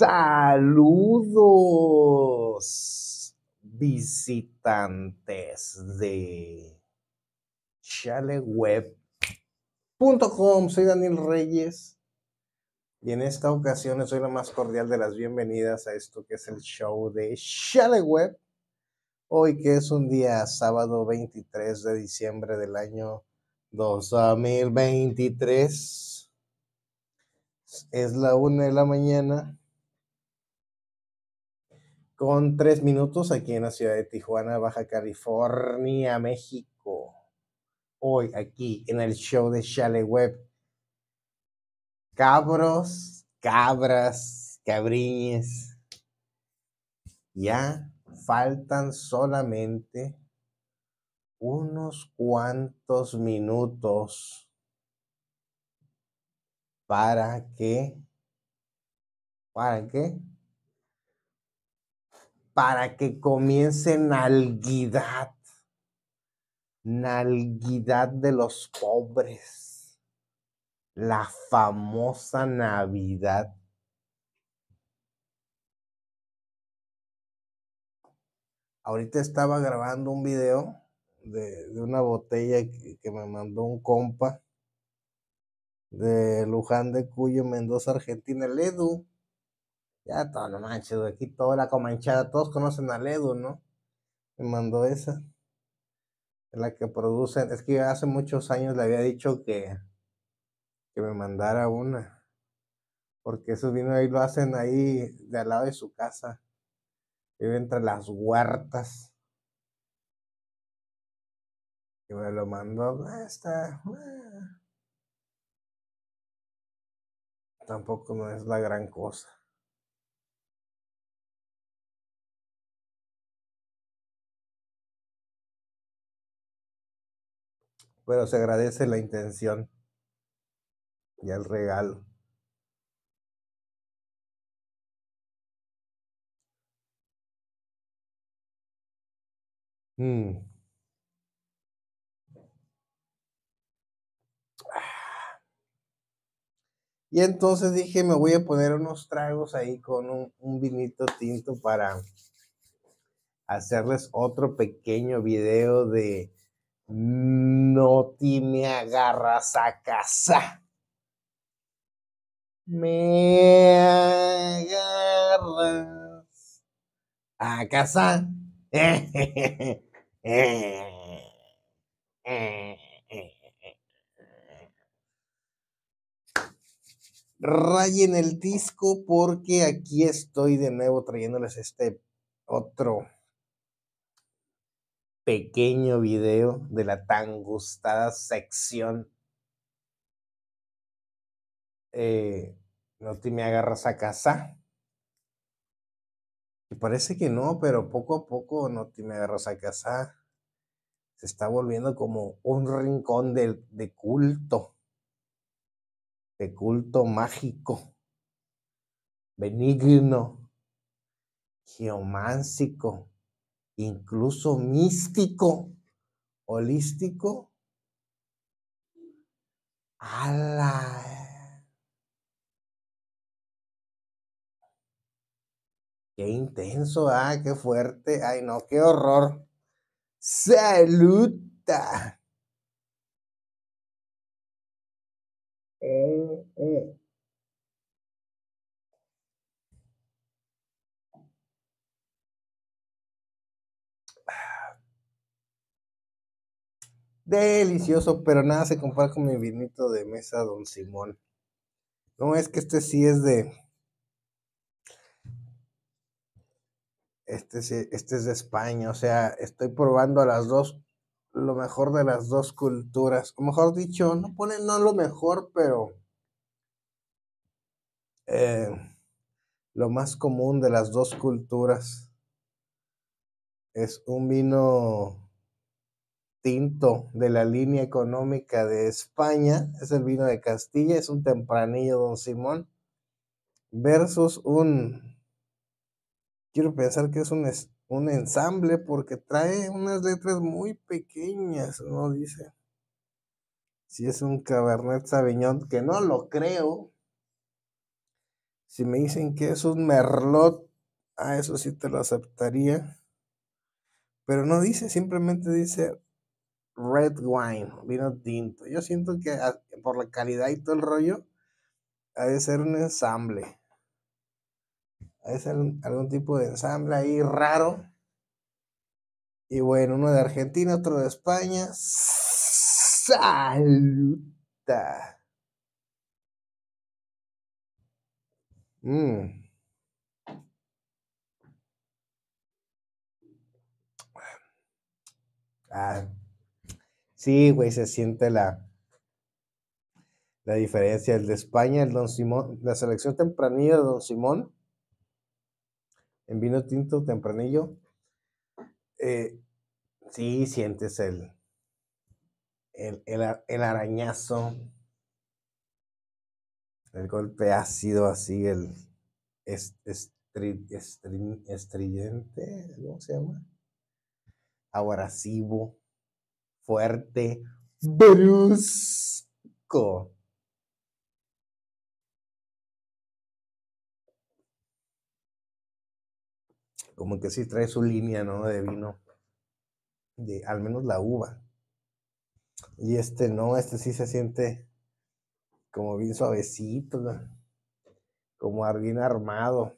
Saludos, visitantes de chaleweb.com. Soy Daniel Reyes y en esta ocasión les doy la más cordial de las bienvenidas a esto que es el show de Chaleweb. Hoy que es un día sábado 23 de diciembre del año 2023. Es la una de la mañana con tres minutos aquí en la ciudad de Tijuana, Baja California, México. Hoy aquí en el show de Chale Web. Cabros, cabras, cabriñes. Ya faltan solamente unos cuantos minutos para qué? para qué? para que comience nalguidad, nalguidad de los pobres, la famosa Navidad. Ahorita estaba grabando un video de, una botella que, me mandó un compa de Luján de Cuyo, Mendoza, Argentina, el ya todo, lo manches, de Aquí toda la comanchada, todos conocen a Ledo, ¿no? Me mandó esa. Es la que producen. Es que hace muchos años le había dicho que, que me mandara una. Porque eso vino ahí lo hacen ahí de al lado de su casa. Vive entre las huertas. Y me lo mandó. Ah, esta ah". Tampoco no es la gran cosa. pero se agradece la intención y el regalo. Mm. Y entonces dije, me voy a poner unos tragos ahí con un, vinito tinto para hacerles otro pequeño video de no ti me agarras a casa. Me agarras a casa. Rayen el disco porque aquí estoy de nuevo trayéndoles este otro pequeño video de la tan gustada sección. Eh, no te me agarras a casa. Y parece que no, pero poco a poco no te me agarras a casa. Se está volviendo como un rincón de, de culto, de culto mágico, benigno, geománsico incluso místico, holístico. ¡Ala! ¡Qué intenso! ¡Ah, qué fuerte! ¡Ay, no, qué horror! ¡Saluda! ¡Eh, eh. delicioso, pero nada se compara con mi vinito de mesa, don Simón. No, es que este sí es de... Este, sí, este es de España, o sea, estoy probando a las dos, lo mejor de las dos culturas. O mejor dicho, no ponen no lo mejor, pero... Eh, lo más común de las dos culturas. Es un vino de la línea económica de España, es el vino de Castilla, es un tempranillo Don Simón, versus un, quiero pensar que es un, un ensamble porque trae unas letras muy pequeñas, ¿no? Dice, si es un Cabernet Sauvignon, que no lo creo, si me dicen que es un Merlot, a ah, eso sí te lo aceptaría. Pero no dice, simplemente dice red wine, vino tinto. Yo siento que ah, por la calidad y todo el rollo, ha de ser un ensamble. Ha de ser algún tipo de ensamble ahí raro. Y bueno, uno de Argentina, otro de España. Saluta. Mm. Ah. Sí, güey, se siente la, la diferencia. El de España, el Don Simón, la selección tempranilla de Don Simón, en vino tinto tempranillo, eh, sí sientes el, el, arañazo, el golpe ácido así, el estri, estridente, ¿cómo se llama? fuerte, brusco. Como que sí trae su línea, ¿no? De vino. De al menos la uva. Y este no, este sí se siente como bien suavecito, como alguien armado.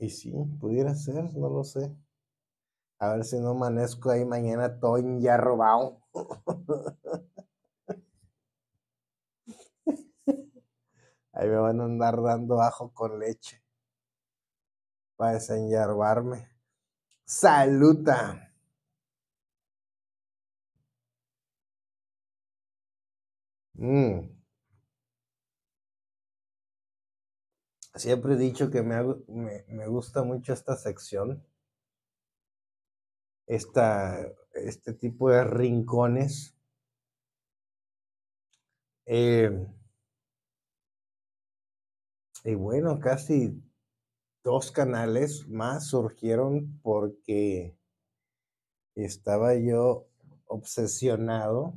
Y sí, pudiera ser, no lo sé. A ver si no amanezco ahí mañana todo ya robado. Ahí me van a andar dando ajo con leche para desenyarbarme. Saluta. Mm. Siempre he dicho que me, me gusta mucho esta sección esta, este tipo de rincones. Eh, y bueno, casi dos canales más surgieron porque estaba yo obsesionado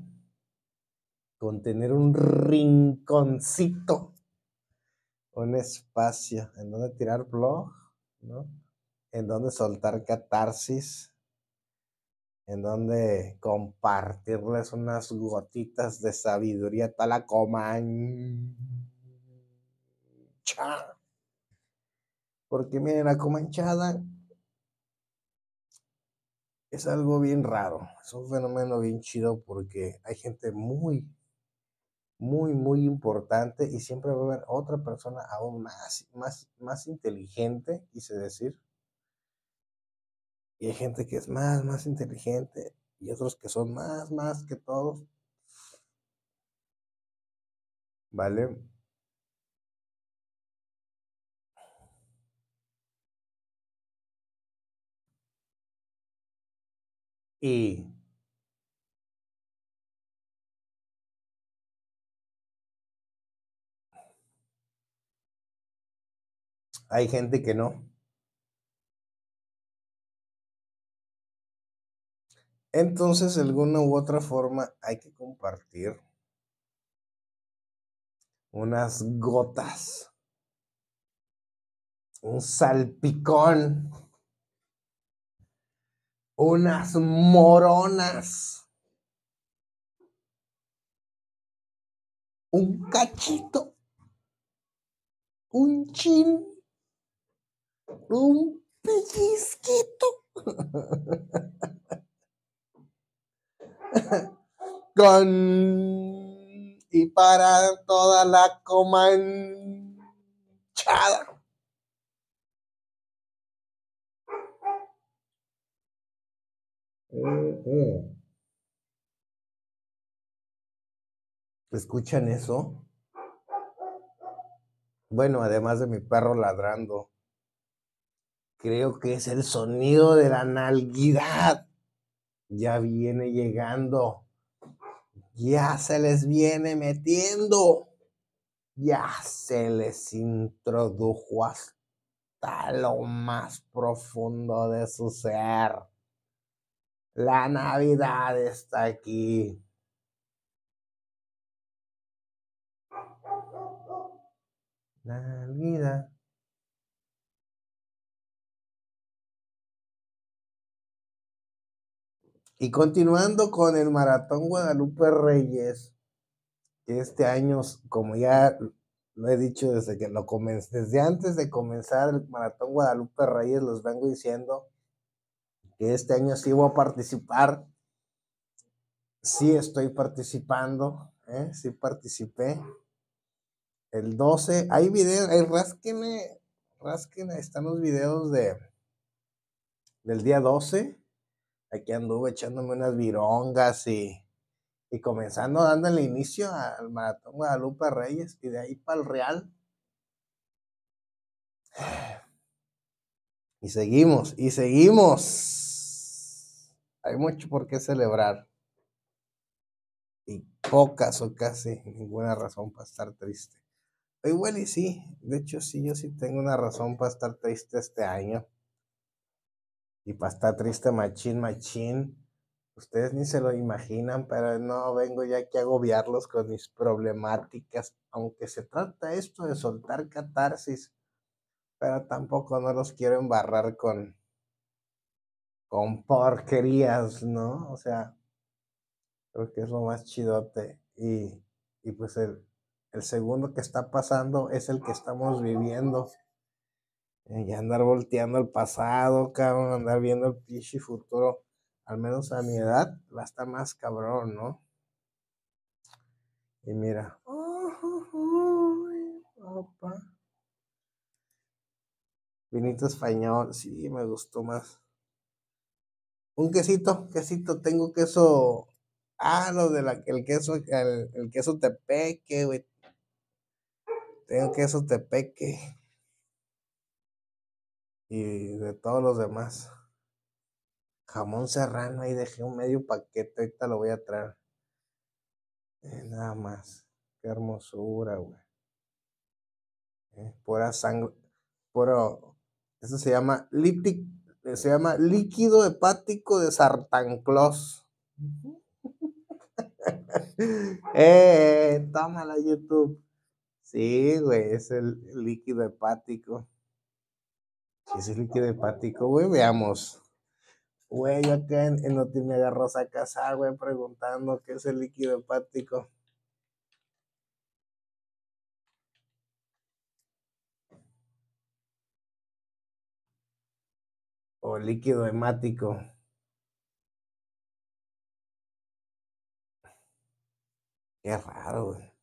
con tener un rinconcito, un espacio en donde tirar blog, En donde soltar catarsis, en donde compartirles unas gotitas de sabiduría la comancha. Porque miren, la comanchada es algo bien raro, es un fenómeno bien chido porque hay gente muy, muy, muy importante y siempre va a haber otra persona aún más, más, más inteligente, quise decir, y hay gente que es más, más inteligente y otros que son más, más que todos. ¿Vale? Y hay gente que no. Entonces, de alguna u otra forma, hay que compartir unas gotas, un salpicón, unas moronas, un cachito, un chin, un pellizquito. Con y para toda la comanchada. ¿Escuchan eso? Bueno, además de mi perro ladrando, creo que es el sonido de la nalguidad ya viene llegando, ya se les viene metiendo, ya se les introdujo hasta lo más profundo de su ser. La Navidad está aquí. Navidad. Y continuando con el Maratón Guadalupe Reyes, este año, como ya lo he dicho desde que lo comencé, desde antes de comenzar el Maratón Guadalupe Reyes, los vengo diciendo que este año sí voy a participar, sí estoy participando, ¿eh? sí participé. El 12, hay videos, hay rasquenme, están los videos de, del día 12 aquí anduve echándome unas virongas y, y comenzando dando el inicio al Maratón Guadalupe Reyes y de ahí para el Real. Y seguimos, y seguimos. Hay mucho por qué celebrar. Y pocas o casi ninguna razón para estar triste. Igual y sí, de hecho sí, yo sí tengo una razón para estar triste este año y para estar triste machín, machín. Ustedes ni se lo imaginan, pero no vengo ya aquí a agobiarlos con mis problemáticas, aunque se trata esto de soltar catarsis, pero tampoco no los quiero embarrar con, con porquerías, ¿no? O sea, creo que es lo más chidote. Y, pues el, el segundo que está pasando es el que estamos viviendo y andar volteando el pasado, cabrón, andar viendo el pinche futuro, al menos a mi edad, va a más cabrón, ¿no? Y mira. Vinito español, sí, me gustó más. Un quesito, quesito, tengo queso. Ah, lo de la, el queso, el, el queso tepeque, güey. Tengo queso tepeque y de todos los demás. Jamón serrano, ahí dejé un medio paquete, ahorita lo voy a traer. Eh, nada más. Qué hermosura, güey. Eh, pura sangre. Puro. Eso se llama líquido. Eh, se llama líquido hepático de sartanclos. eh, tómala, YouTube. Sí, güey, es el líquido hepático es el líquido hepático, güey? Veamos. Güey, yo acá en, en Noti me agarró güey, preguntando qué es el líquido hepático. O líquido hemático. Qué raro, güey.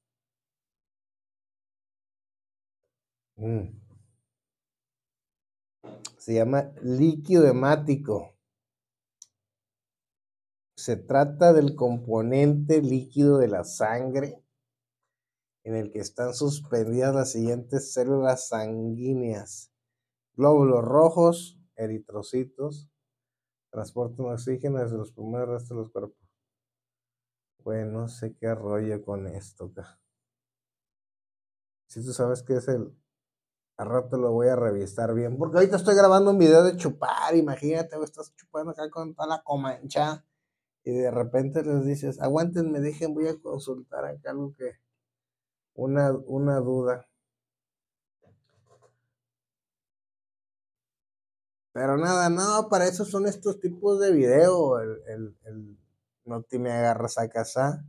Mm se llama líquido hemático. Se trata del componente líquido de la sangre en el que están suspendidas las siguientes células sanguíneas. Glóbulos rojos, eritrocitos, transportan oxígeno desde los pulmones restos de los cuerpos. Bueno, sé qué rollo con esto acá. Si tú sabes qué es el rato lo voy a revisar bien. Porque ahorita estoy grabando un video de chupar. Imagínate, estás chupando acá con toda la comancha. Y de repente les dices, me dejen, voy a consultar acá algo que. Una, una duda. Pero nada, no, para eso son estos tipos de video. El, no te me agarras a casa.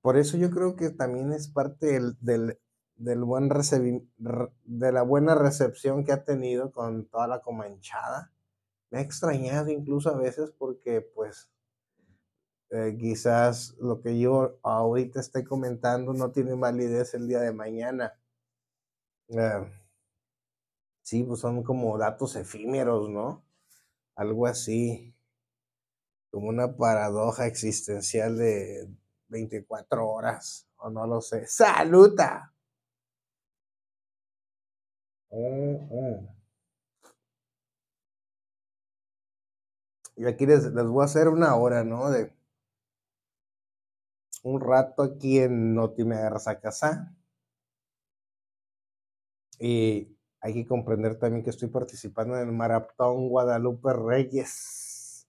Por eso yo creo que también es parte del del buen de la buena recepción que ha tenido con toda la comanchada. Me ha extrañado incluso a veces porque pues eh, quizás lo que yo ahorita estoy comentando no tiene validez el día de mañana. Em, sí, pues son como datos efímeros, ¿no? Algo así, como una paradoja existencial de 24 horas, o no lo sé. ¡Saluta! y aquí les, voy a hacer una hora, ¿no? De un rato aquí en a Casa. Y hay que comprender también que estoy participando en el Maratón Guadalupe Reyes.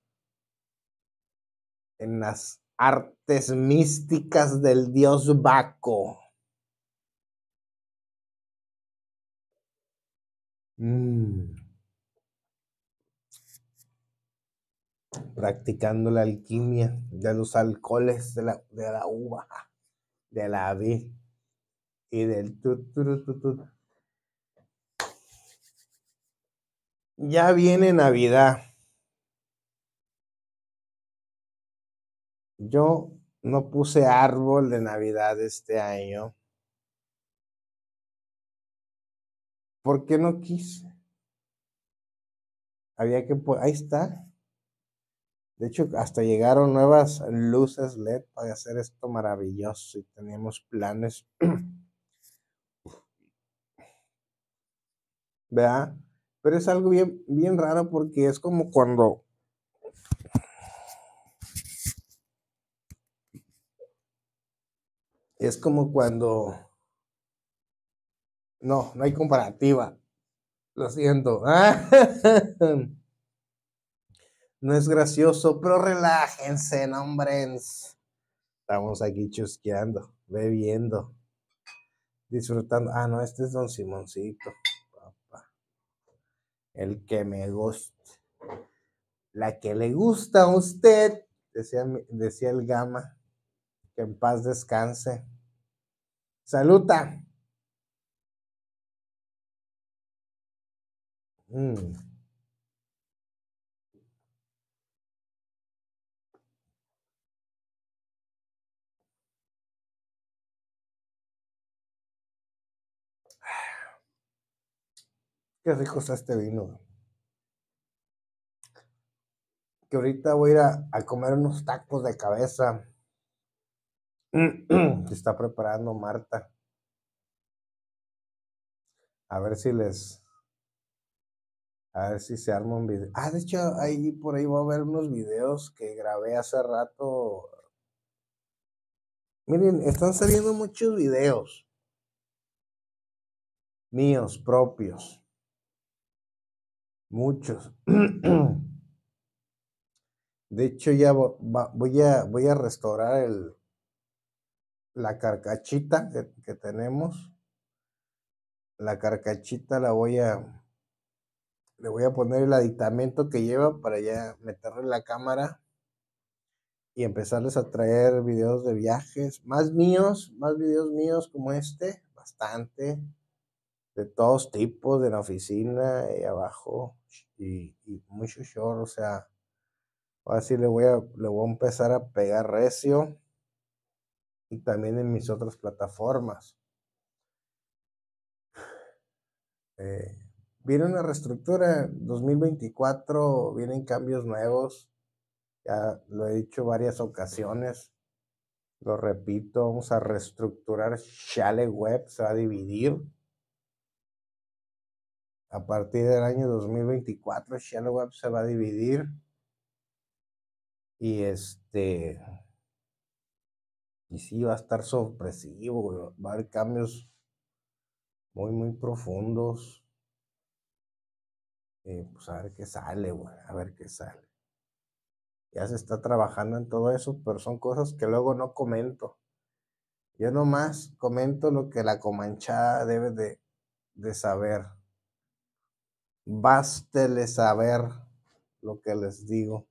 En las artes místicas del dios Baco. Mm. Practicando la alquimia de los alcoholes de la, uva, de la vid y del Ya viene Navidad. Yo no puse árbol de Navidad este año ¿Por qué no quise. Había que, ahí está. De hecho, hasta llegaron nuevas luces LED para hacer esto maravilloso y teníamos planes. ¿Verdad? Pero es algo bien, bien raro porque es como cuando es como cuando no, no hay comparativa. Lo siento. No es gracioso, pero relájense, hombres. Estamos aquí chusqueando, bebiendo, disfrutando. Ah, no, este es Don Simoncito, El que me gusta. La que le gusta a usted, decía, decía el Gama. Que en paz descanse. Saluta. Mm. Qué rico está este vino. Que ahorita voy a ir a, a comer unos tacos de cabeza. que está preparando Marta. A ver si les a ver si se arma un video. Ah, de hecho, ahí por ahí va a haber unos videos que grabé hace rato. Miren, están saliendo muchos videos míos propios. Muchos. De hecho, ya voy a, voy a restaurar el, la carcachita que tenemos. La carcachita la voy a le voy a poner el aditamento que lleva para ya meterle la cámara y empezarles a traer videos de viajes, más míos, más videos míos como este, bastante, de todos tipos, de la oficina y abajo, y, mucho short, o sea, así le voy a, le voy a empezar a pegar recio y también en mis otras plataformas. Eh, viene una reestructura. 2024 vienen cambios nuevos. Ya lo he dicho varias ocasiones. Lo repito, vamos a reestructurar Shale Web, se va a dividir. A partir del año 2024, Shale Web se va a dividir. Y este. Y sí, va a estar sorpresivo, va a haber cambios muy, muy profundos eh, pues a ver qué sale, güey, a ver qué sale. Ya se está trabajando en todo eso, pero son cosas que luego no comento. Yo nomás comento lo que la comanchada debe de, de saber. Bástele saber lo que les digo.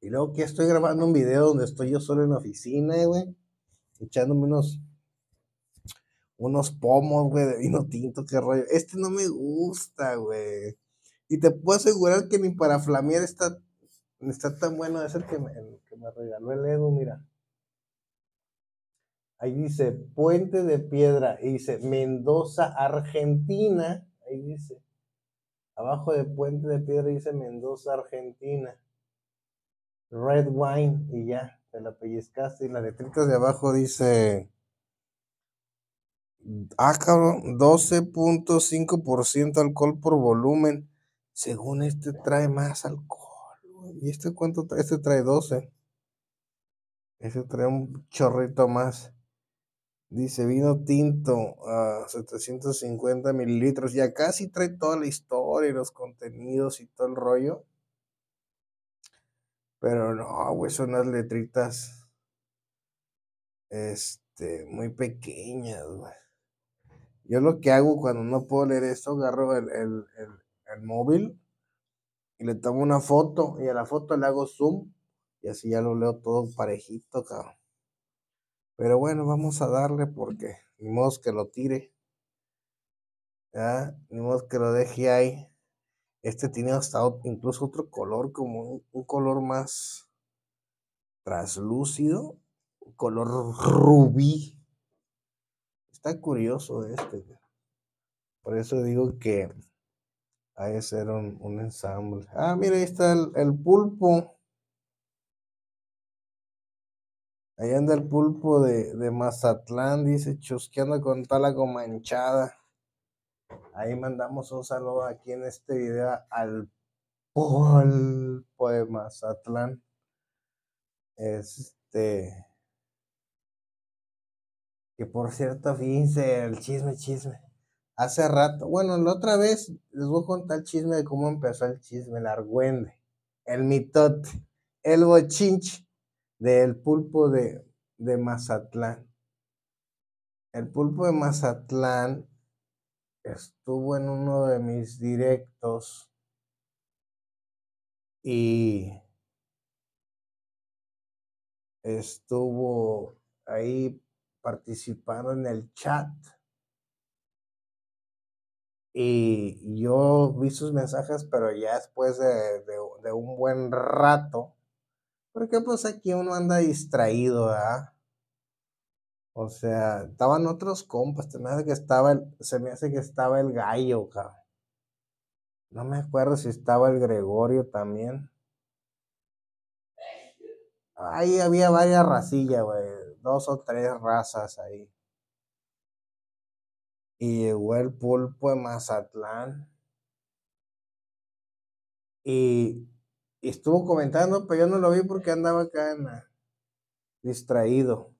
Y luego que estoy grabando un video donde estoy yo solo en la oficina, eh, güey, echándome unos, unos pomos, güey, de vino tinto, qué rollo. Este no me gusta, güey. Y te puedo asegurar que mi para flamear está, está tan bueno. Es el que me, que me regaló el Edu, mira. Ahí dice Puente de Piedra y dice Mendoza, Argentina. Ahí dice. Abajo de Puente de Piedra dice Mendoza, Argentina. Red Wine y ya, te la pellizcaste. Y la letrita de abajo dice. Ah, cabrón, 12.5% alcohol por volumen. Según este trae más alcohol. ¿Y este cuánto trae? Este trae 12. Este trae un chorrito más. Dice vino tinto a 750 mililitros. Y casi trae toda la historia y los contenidos y todo el rollo. Pero no, güey, son unas letritas. Este, muy pequeñas, güey. Yo lo que hago cuando no puedo leer esto, agarro el, móvil y le tomo una foto y a la foto le hago zoom y así ya lo leo todo parejito, cabrón. Pero bueno, vamos a darle porque ni modo que lo tire. Ni modo que lo deje ahí. Este tiene hasta incluso otro color, como un, color más traslúcido, un color rubí. Está curioso este. Por eso digo que hay que hacer un, ensamble. Ah, mira, ahí está el, pulpo. Ahí anda el pulpo de, Mazatlán, dice chusqueando con tala manchada. Ahí mandamos un saludo aquí en este video al pulpo de Mazatlán. Este. Que por cierto, fíjense el chisme, chisme. Hace rato, bueno, la otra vez les voy a contar el chisme de cómo empezó el chisme, el argüende, el mitote, el bochinche del pulpo de, de Mazatlán. El pulpo de Mazatlán estuvo en uno de mis directos y estuvo ahí participando en el chat y yo vi sus mensajes pero ya después de, de, un buen rato porque pues aquí uno anda distraído ah o sea, estaban otros compas, se me hace que estaba el, se me hace que estaba el gallo, cabrón. No me acuerdo si estaba el Gregorio también. Ahí había varias racillas, güey. Dos o tres razas ahí. Y llegó el pulpo de Mazatlán. Y, y estuvo comentando, pero yo no lo vi porque andaba acá en, distraído.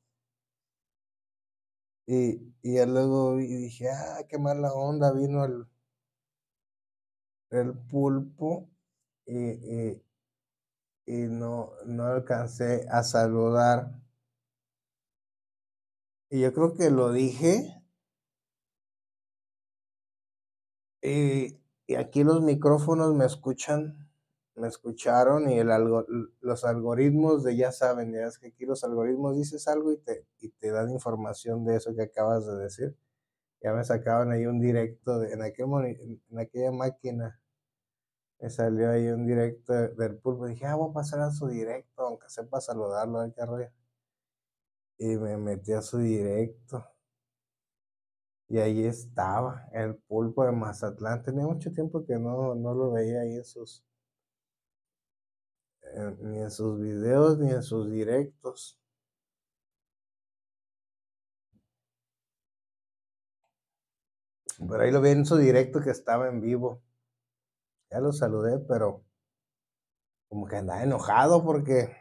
Y, ya luego dije, ah, qué mala onda, vino el, pulpo y, no, no alcancé a saludar. Y yo creo que lo dije. y aquí los micrófonos me escuchan me escucharon y el los algoritmos de ya saben, ya es que aquí los algoritmos dices algo y te, te dan información de eso que acabas de decir. Ya me sacaban ahí un directo en, aquel, en aquella máquina. Me salió ahí un directo del pulpo. Dije, ah, voy a pasar a su directo, aunque sepa saludarlo al carrera. Y me metí a su directo. Y ahí estaba el pulpo de Mazatlán. Tenía mucho tiempo que no, no lo veía ahí en sus ni en sus videos ni en sus directos. Pero ahí lo vi en su directo que estaba en vivo. Ya lo saludé, pero como que andaba enojado porque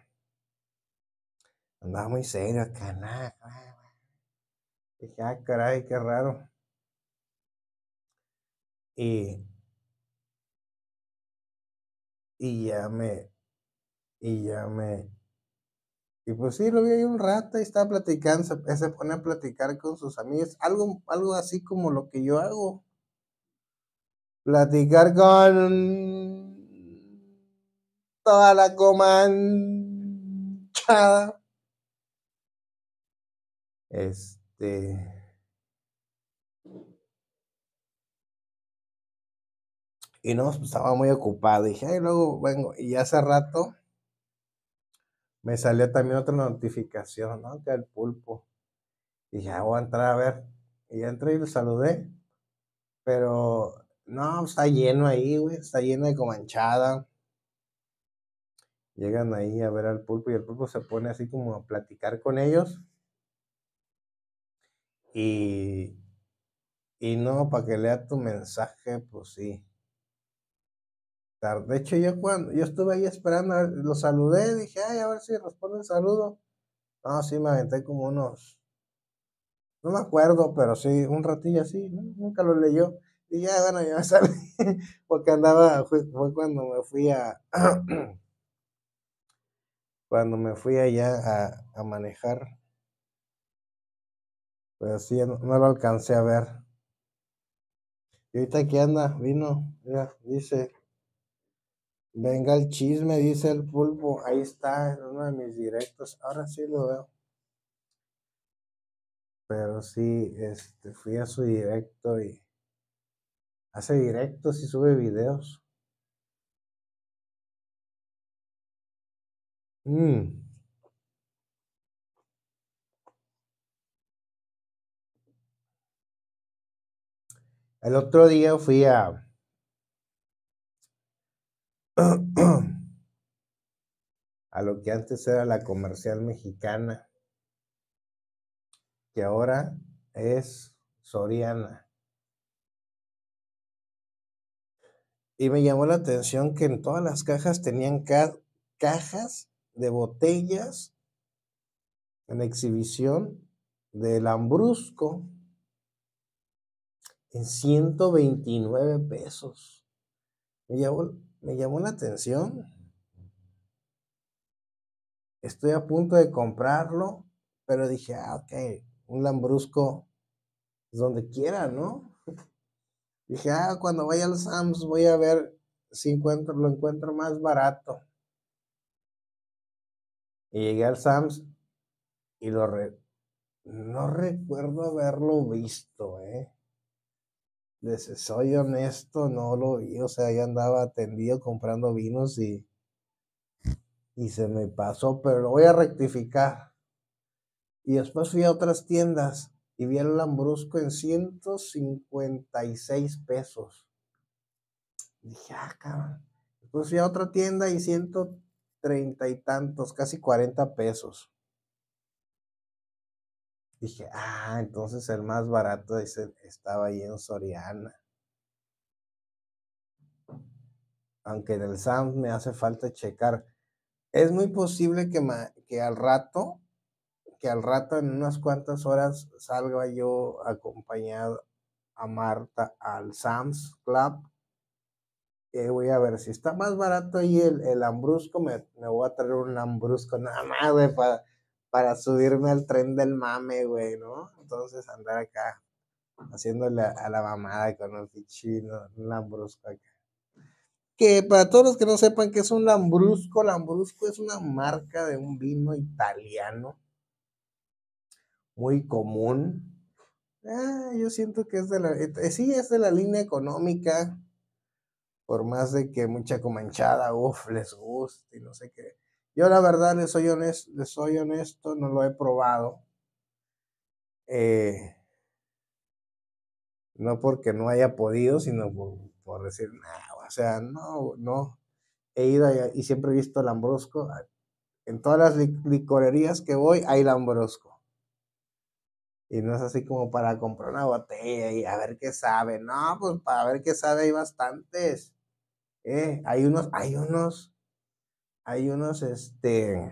andaba muy serio acá. Dije, ah, caray, qué raro. Y, y ya me, y ya me... Y pues sí, lo vi ahí un rato y estaba platicando, eh, se, pone a platicar con sus amigos, algo, algo así como lo que yo hago. Platicar con toda la comanchada. Este... Y no, pues estaba muy ocupado. Dije, ay, luego vengo. Y hace rato me salió también otra notificación, ¿no? Que el pulpo. Y ya voy a entrar a ver. Y ya entré y lo saludé. Pero no, está lleno ahí, güey. Está lleno de comanchada. Llegan ahí a ver al pulpo y el pulpo se pone así como a platicar con ellos. Y, y no, para que lea tu mensaje, pues sí. De hecho, yo cuando yo estuve ahí esperando, lo saludé, dije, ay, a ver si responde el saludo. No, sí, me aventé como unos, no me acuerdo, pero sí, un ratillo así, nunca lo leyó. Y ya, bueno, ya me salí, porque andaba, fue, cuando me fui a, cuando me fui allá a, manejar. Pero sí, no, lo alcancé a ver. Y ahorita aquí anda, vino, mira, dice, Venga el chisme, dice el pulpo. Ahí está, en uno de mis directos. Ahora sí lo veo. Pero sí, este, fui a su directo y hace directos y sube videos. Mm. El otro día fui a a lo que antes era la comercial mexicana, que ahora es Soriana. Y me llamó la atención que en todas las cajas tenían cajas de botellas en exhibición de Lambrusco en 129 pesos. Me llamó me llamó la atención. Estoy a punto de comprarlo, pero dije, ah, ok, un Lambrusco donde quiera, ¿no? Dije, ah, cuando vaya al Sams voy a ver si encuentro, lo encuentro más barato. Y llegué al Sams y lo no recuerdo haberlo visto, ¿eh? Dice, soy honesto, no lo vi. O sea, yo andaba atendido comprando vinos y, y se me pasó, pero lo voy a rectificar. Y después fui a otras tiendas y vi el Lambrusco en 156 pesos. dije, ah, cabrón. Después fui a otra tienda y 130 y tantos, casi 40 pesos. Dije, ah, entonces el más barato estaba ahí en Soriana. Aunque en el SAMS me hace falta checar. Es muy posible que, que al rato, que al rato en unas cuantas horas salga yo acompañado a Marta al Sam's Club. y eh, voy a ver si está más barato ahí el, el ambrusco. Me, voy a traer un ambrusco nada más, de para subirme al tren del mame, güey, ¿no? Entonces andar acá haciéndole a la mamada con el pichino, un lambrusco acá. Que para todos los que no sepan que es un lambrusco, lambrusco es una marca de un vino italiano muy común. Ah, yo siento que es de la, eh, sí, es de la línea económica, por más de que mucha comanchada, uff, les guste y no sé qué. Yo la verdad, les soy honesto, soy honesto no lo he probado. Eh, no porque no haya podido, sino por, decir, no, o sea, no, no. He ido y siempre he visto Lambrosco. Ah, en todas las licorerías que voy hay Lambrosco. Y no es así como para comprar una botella y a ver qué sabe. No, pues para ver qué sabe hay bastantes. ¿eh? hay unos, hay unos hay unos, este,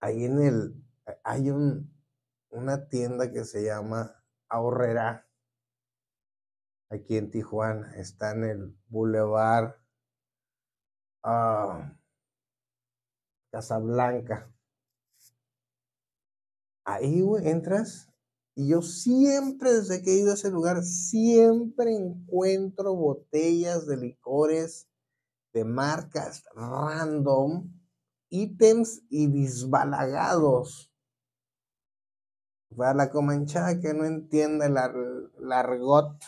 ahí en el, hay un, una tienda que se llama Ahorrera, aquí en Tijuana, está en el Boulevard ah, Casablanca. Ahí, entras y yo siempre, desde que he ido a ese lugar, siempre encuentro botellas de licores de marcas random, ítems y desbalagados. Para la comanchada que no entiende el argot. largot,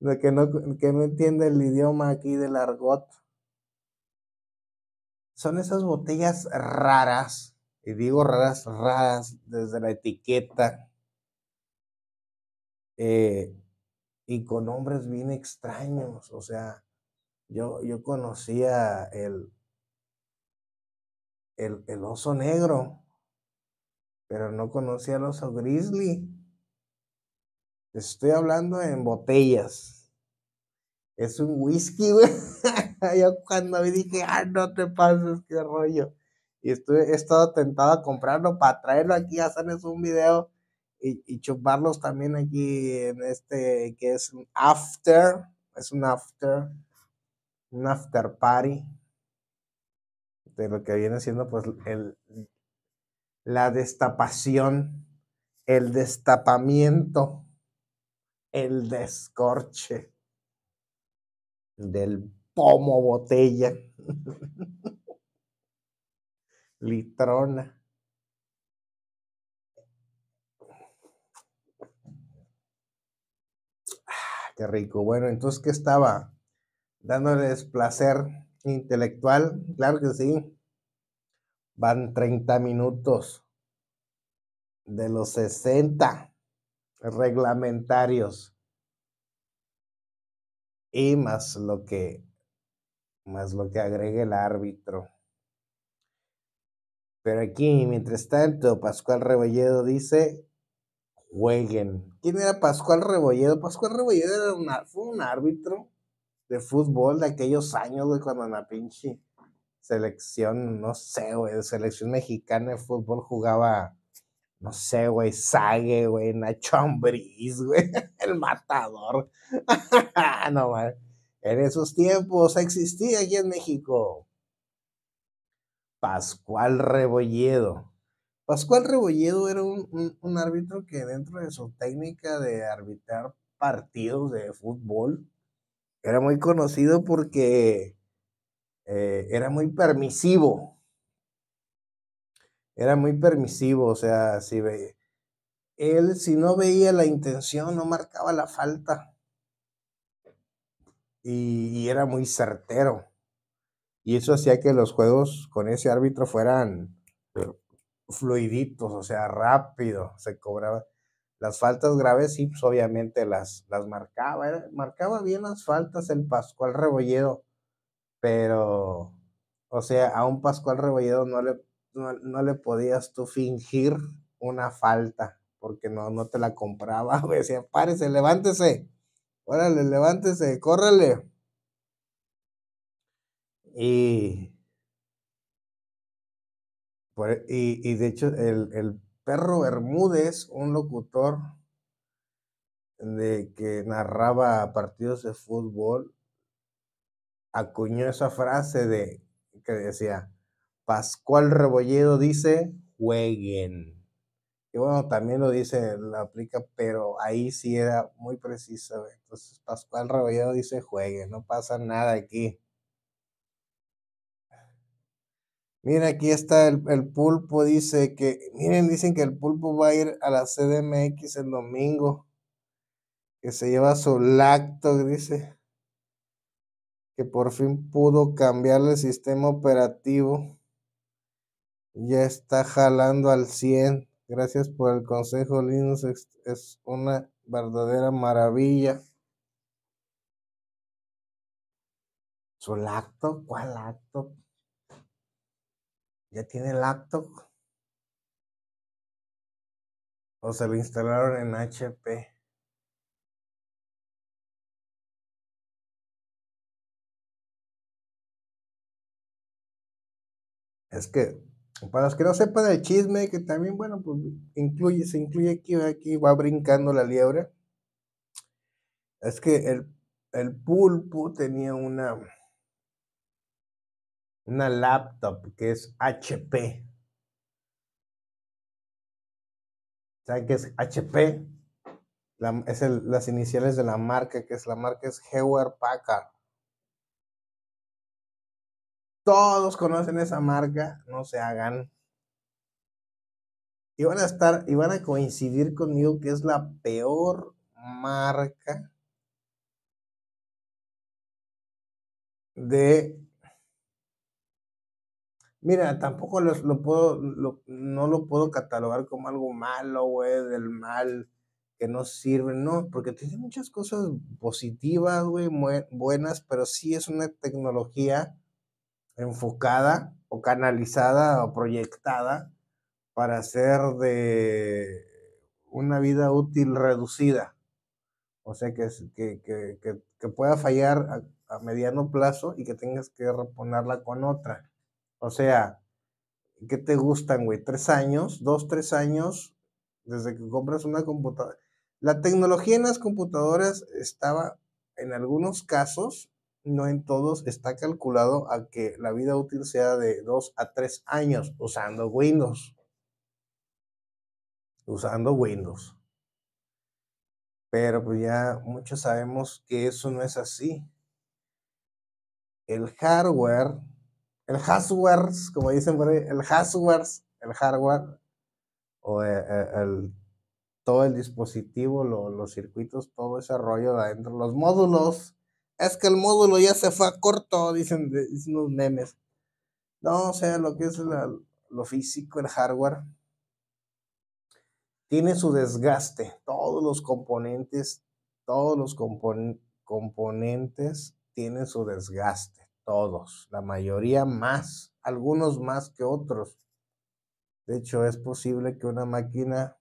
que no, que no entiende el idioma aquí del argot, son esas botellas raras, y digo raras, raras, desde la etiqueta, eh, y con hombres bien extraños. O sea, yo, yo conocía el, el, oso negro, pero no conocía el oso grizzly. Estoy hablando en botellas. Es un whisky, güey. yo cuando vi dije, ah, no te pases, qué rollo. Y estoy he estado tentado a comprarlo para traerlo aquí a hacerles un video y, chuparlos también aquí en este que es un after, es un after, un after party de lo que viene siendo pues el, la destapación, el destapamiento, el descorche del pomo botella, litrona. Qué rico. Bueno, entonces, ¿qué estaba? Dándoles placer intelectual. Claro que sí. Van 30 minutos de los 60 reglamentarios. Y más lo que más lo que agregue el árbitro. Pero aquí, mientras tanto, Pascual Rebolledo dice ¿Quién era Pascual Rebolledo? Pascual Rebolledo era fue un árbitro de fútbol de aquellos años, güey, cuando en la pinche selección, no sé, güey, selección mexicana de fútbol jugaba, no sé, güey, Sague, güey, Nacho güey, el matador. no, man. En esos tiempos existía aquí en México. Pascual Rebolledo. Pascual Rebolledo era un, árbitro que dentro de su técnica de arbitrar partidos de fútbol, era muy conocido porque eh, era muy permisivo. Era muy permisivo, o sea, si ve, él si no veía la intención, no marcaba la falta. y era muy certero. Y eso hacía que los juegos con ese árbitro fueran fluiditos, o sea, rápido, se cobraba. Las faltas graves, sí, pues, obviamente las, las marcaba, marcaba bien las faltas el Pascual Rebolledo, pero, o sea, a un Pascual Rebolledo no le, no, le podías tú fingir una falta, porque no, no te la compraba, me decía, párese, levántese, órale, levántese, córrele. Y y, de hecho, el, perro Bermúdez, un locutor de que narraba partidos de fútbol, acuñó esa frase de que decía, Pascual Rebolledo dice, jueguen. Y bueno, también lo dice, lo aplica, pero ahí sí era muy preciso. Entonces, Pascual Rebolledo dice, jueguen, no pasa nada aquí. Miren, aquí está el, pulpo, dice que, miren, dicen que el pulpo va a ir a la CDMX el domingo, que se lleva su lacto, dice, que por fin pudo cambiarle el sistema operativo, ya está jalando al 100, gracias por el consejo, Linux es, es una verdadera maravilla. ¿Su lacto? ¿Cuál lacto? ya tiene laptop. O se lo instalaron en HP. Es que, para los que no sepan el chisme, que también, bueno, pues incluye, se incluye aquí, aquí va brincando la liebre. Es que el pulpo tenía una una laptop que es HP. ¿Saben qué es HP? es las iniciales de la marca, que es la marca es Hewer Packard. Todos conocen esa marca, no se hagan. Y van a estar, y van a coincidir conmigo que es la peor marca de Mira, tampoco lo puedo, no lo puedo catalogar como algo malo, güey, del mal que no sirve, no, porque tiene muchas cosas positivas, güey, buenas, pero sí es una tecnología enfocada o canalizada o proyectada para hacer de una vida útil reducida. O sea, que, que, pueda fallar a mediano plazo y que tengas que reponerla con otra o sea, ¿qué te gustan, güey? ¿Tres años? ¿Dos, tres años? Desde que compras una computadora. La tecnología en las computadoras estaba, en algunos casos, no en todos, está calculado a que la vida útil sea de dos a tres años usando Windows. Usando Windows. Pero pues ya muchos sabemos que eso no es así. El hardware el hardware, como dicen por ahí, el hardware, el hardware, o eh, eh, todo el dispositivo, los circuitos, todo ese rollo de adentro, los módulos. Es que el módulo ya se fue a corto, dicen, los memes. No, o sea, lo que es lo físico, el hardware, tiene su desgaste. Todos los componentes, todos los componentes tienen su desgaste todos, la mayoría más, algunos más que otros. De hecho, es posible que una máquina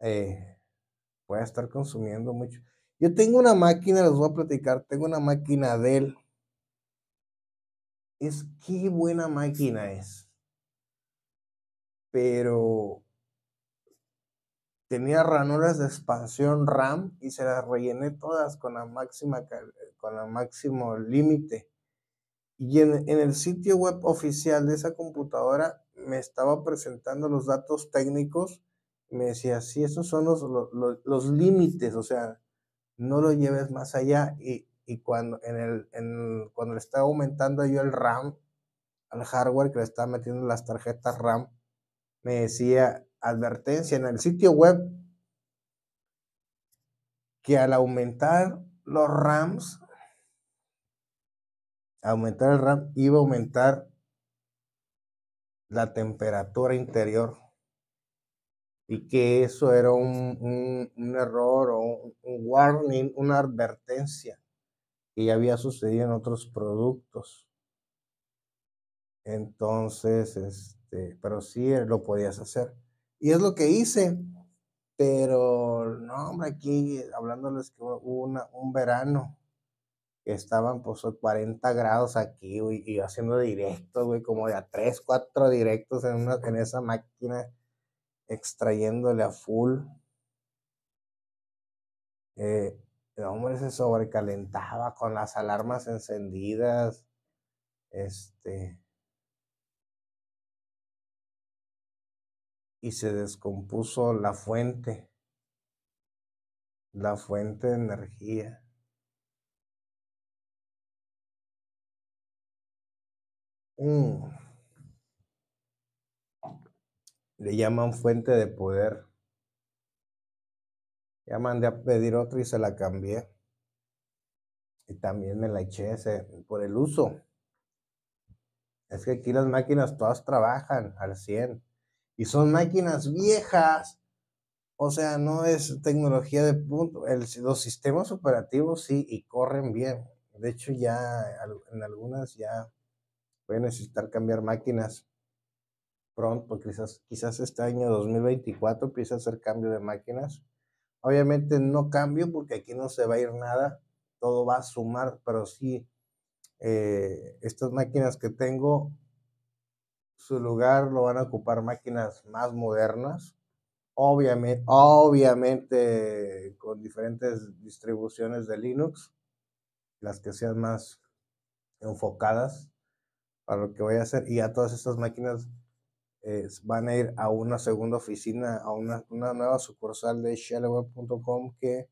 eh, pueda estar consumiendo mucho. Yo tengo una máquina, les voy a platicar, tengo una máquina Dell. Es qué buena máquina es. Pero tenía ranuras de expansión RAM y se las rellené todas con la máxima calidad con el máximo límite. Y en, el sitio web oficial de esa computadora me estaba presentando los datos técnicos me decía, sí, esos son los, límites, o sea, no lo lleves más allá. Y, cuando, en el, cuando le estaba aumentando yo el RAM, al hardware que le estaba metiendo las tarjetas RAM, me decía, advertencia en el sitio web, que al aumentar los RAMs aumentar el RAM iba a aumentar la temperatura interior y que eso era un, error o un, warning, una advertencia que ya había sucedido en otros productos. Entonces, este, pero sí eh, lo podías hacer. Y es lo que hice, pero no, hombre, aquí hablándoles que hubo un verano estaban pues 40 grados aquí, y haciendo directos, güey, como de a 3, 4 directos en, una, en esa máquina, extrayéndole a full. Eh, el hombre se sobrecalentaba con las alarmas encendidas, este... Y se descompuso la fuente, la fuente de energía. Mm. Le llaman fuente de poder. Ya mandé a pedir otro y se la cambié. Y también me la eché ese, por el uso. Es que aquí las máquinas todas trabajan al 100. Y son máquinas viejas. O sea, no es tecnología de punto. El, los sistemas operativos sí, y corren bien. De hecho, ya en algunas ya voy a necesitar cambiar máquinas pronto, pues, quizás, quizás este año 2024 empiece a hacer cambio de máquinas. Obviamente no cambio porque aquí no se va a ir nada, todo va a sumar, pero sí eh, estas máquinas que tengo, su lugar lo van a ocupar máquinas más modernas, obviamente, obviamente con diferentes distribuciones de Linux, las que sean más enfocadas para lo que voy a hacer. Y ya todas estas máquinas eh, van a ir a una segunda oficina, a una, nueva sucursal de shellweb.com que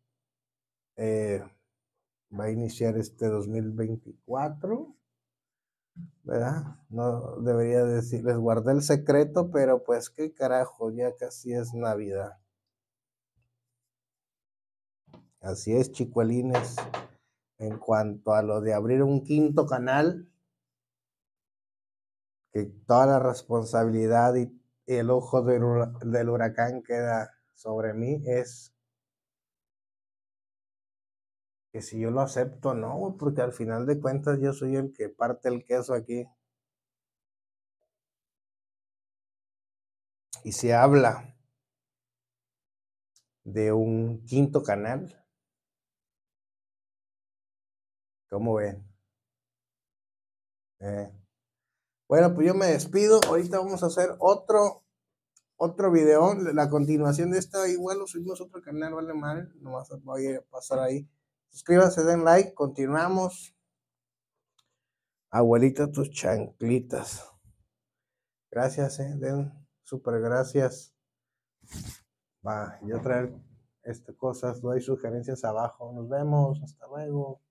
eh, va a iniciar este 2024. ¿Verdad? No debería decirles guardé el secreto, pero pues qué carajo, ya casi es Navidad. Así es, chicuelines. En cuanto a lo de abrir un quinto canal, toda la responsabilidad y el ojo del, huracán queda sobre mí es que si yo lo acepto, no, porque al final de cuentas yo soy el que parte el queso aquí. Y se habla de un quinto canal. ¿Cómo ven? Eh. Bueno, pues yo me despido. Ahorita vamos a hacer otro, otro video. La continuación de esta igual lo subimos otro canal, vale mal. no voy a pasar ahí. Suscríbanse, den like, continuamos. Abuelita, tus chanclitas. Gracias, eh. Den super gracias. Va, yo traer este, cosas, hay sugerencias abajo. Nos vemos, hasta luego.